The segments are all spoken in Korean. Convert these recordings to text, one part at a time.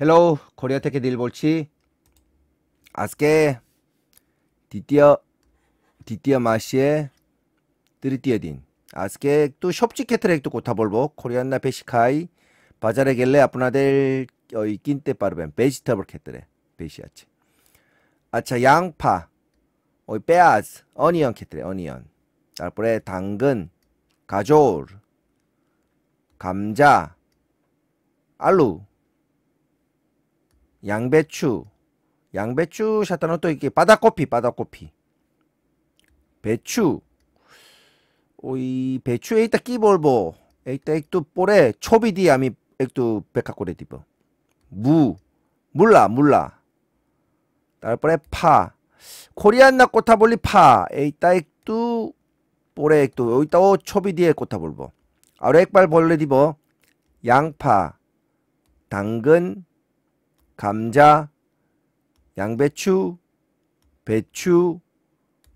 헬로우 코리아테크 딜볼치 아스케 디티어 디티어 마시에 뜨리티어딘 아스케 또 숍지 캐트렉도 고타볼보 코리안나 베시카이 바자레 겔레 아프나델 어이 낀때 빠르벤 베지터블 캐트레 베시아치 아차 양파 어이 빼아스 어니언 캐트레 어니언 딸뿌레 당근 가졸 감자 알루 양배추 양배추 샷다는 또 이게 바다꼬피바다꼬피 배추 오이 배추 에이따 끼볼보 에이따 액두 볼에 초비디 아미 액두 백화꼬레 디버 무 물라 물라 딸볼에 파 코리안 나 꼬타볼리 파 에이따 액두 볼에 액두 여기따 오 초비디에 꼬타볼보 아래 액발 벌레 디버 양파 당근 감자, 양배추, 배추,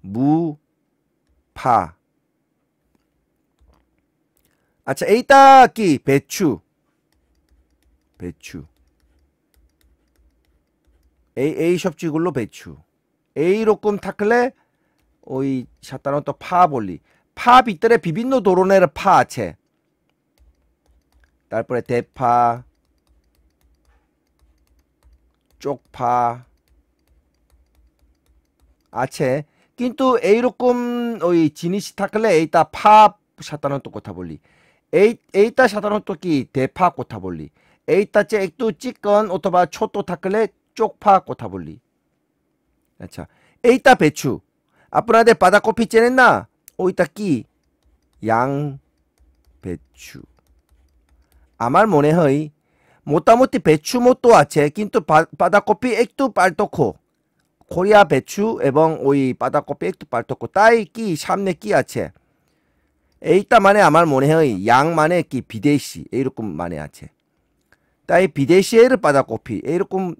무, 파. 아차, 에이따끼, 배추. 배추. A, A 섭지글로 배추. A로 꿈 타클레, 오이, 샷다는 또 파볼리. 파 빗들의 비빈노 도로네르 파아체. 딸뿌레 대파, 쪽파 আছে কিন্তু এইরকম ওই জিনিস থাকলে এইটা ফাপ সাধারণত কথা বলি এই এইটা সাধারণত কি দেফা কথা বলি এইটা যে একটু চিকন অথবা ছোট থাকলে চোখফা কথা বলি আচ্ছা এইটা পেছু আপনাদের বাঁধাকপি চেনেন না ওইটা কি 양 배추 আমার মনে হয় 못다못해 배추 못도 아체 긴또 바다코피 액두 빨토코 코리아 배추 에벙 오이 바다코피 액두 빨토코 따이 끼 샴네 끼 아체 에이따 만에 아말 모네허이 양 만에 끼 비데시 에이루꿈 만에 아체 따이 비데시에르 바다코피 에이루꿈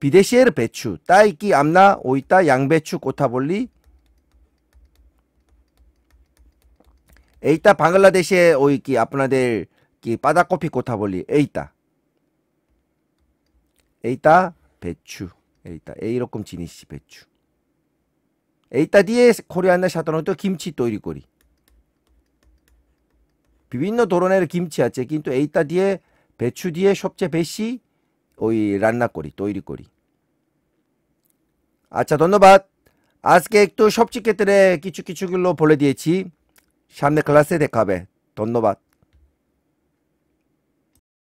비데시에르 배추 따이 끼 암나 오이따 양배추 꼬타볼리 에이따 방글라데시에 오이끼 아프나델 끼 바다코피 꼬타볼리 에이따 에이따 배추 에이따 에이로컴 지니시 배추 에이따 디에 코리안나 샤토노토 김치 또 이리꼬리 비빈노 도로네르 김치 아체 긴또 에이따 디에 배추 디에 숍제 배시 오이 란나꼬리 또 이리꼬리 아차 돈노밭 아스케익도 숍지케트레 기축기축일로 볼레디에치 샴네 클라세 데카베 돈노밭